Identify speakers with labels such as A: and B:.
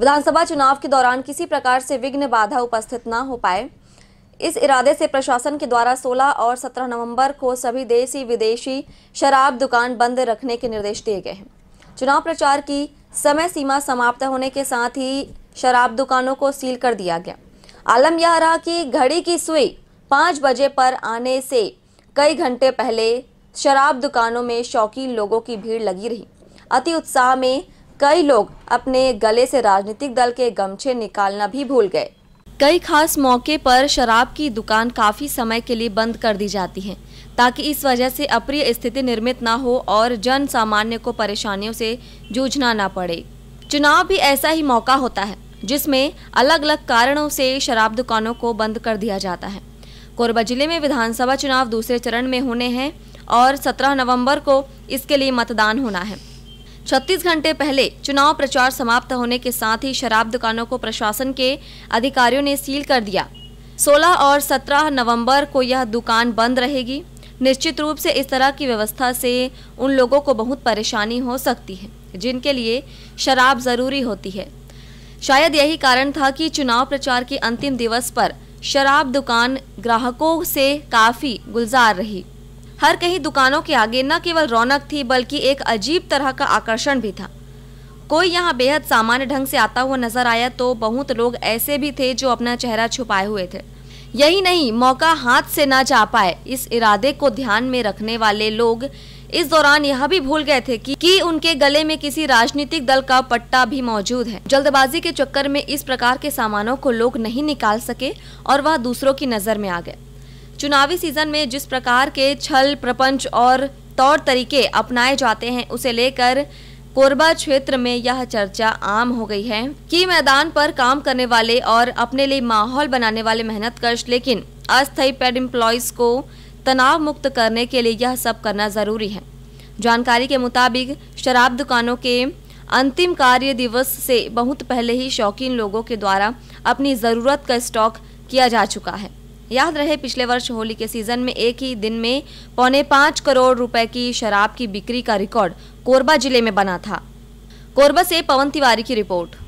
A: विधानसभा चुनाव के दौरान किसी प्रकार से विघ्न बाधा उपस्थित न हो पाए इस इरादे से प्रशासन के द्वारा 16 और 17 नवंबर को सभी देशी विदेशी शराब दुकान बंद रखने के निर्देश दिए गए हैं चुनाव प्रचार की समय सीमा समाप्त होने के साथ ही शराब दुकानों को सील कर दिया गया आलम यह रहा कि घड़ी की सुई पाँच बजे पर आने से कई घंटे पहले शराब दुकानों में शौकीन लोगों की भीड़ लगी रही अति उत्साह में कई लोग अपने गले से राजनीतिक दल के गमछे निकालना भी भूल गए कई खास मौके पर शराब की दुकान काफ़ी समय के लिए बंद कर दी जाती है ताकि इस वजह से अप्रिय स्थिति निर्मित ना हो और जन सामान्य को परेशानियों से जूझना ना पड़े चुनाव भी ऐसा ही मौका होता है जिसमें अलग अलग कारणों से शराब दुकानों को बंद कर दिया जाता है कोरबा जिले में विधानसभा चुनाव दूसरे चरण में होने हैं और 17 नवंबर को इसके लिए मतदान होना है छत्तीस घंटे पहले चुनाव प्रचार समाप्त होने के साथ ही शराब दुकानों को प्रशासन के अधिकारियों ने सील कर दिया 16 और 17 नवंबर को यह दुकान बंद रहेगी निश्चित रूप से इस तरह की व्यवस्था से उन लोगों को बहुत परेशानी हो सकती है जिनके लिए शराब ज़रूरी होती है शायद यही कारण था कि चुनाव प्रचार के अंतिम दिवस पर शराब दुकान ग्राहकों से काफ़ी गुलजार रही हर कहीं दुकानों के आगे न केवल रौनक थी बल्कि एक अजीब तरह का आकर्षण भी था कोई यहाँ बेहद सामान्य ढंग से आता हुआ नजर आया तो बहुत लोग ऐसे भी थे जो अपना चेहरा छुपाए हुए थे यही नहीं मौका हाथ से ना जा पाए इस इरादे को ध्यान में रखने वाले लोग इस दौरान यह भी भूल गए थे कि, कि उनके गले में किसी राजनीतिक दल का पट्टा भी मौजूद है जल्दबाजी के चक्कर में इस प्रकार के सामानों को लोग नहीं निकाल सके और वह दूसरों की नजर में आ गए चुनावी सीजन में जिस प्रकार के छल प्रपंच और तौर तरीके अपनाए जाते हैं उसे लेकर कोरबा क्षेत्र में यह चर्चा आम हो गई है कि मैदान पर काम करने वाले और अपने लिए माहौल बनाने वाले मेहनत कश लेकिन अस्थायी पेड एम्प्लॉयज को तनाव मुक्त करने के लिए यह सब करना जरूरी है जानकारी के मुताबिक शराब दुकानों के अंतिम कार्य दिवस से बहुत पहले ही शौकीन लोगों के द्वारा अपनी ज़रूरत का स्टॉक किया जा चुका है याद रहे पिछले वर्ष होली के सीजन में एक ही दिन में पौने पाँच करोड़ रुपए की शराब की बिक्री का रिकॉर्ड कोरबा जिले में बना था कोरबा से पवन तिवारी की रिपोर्ट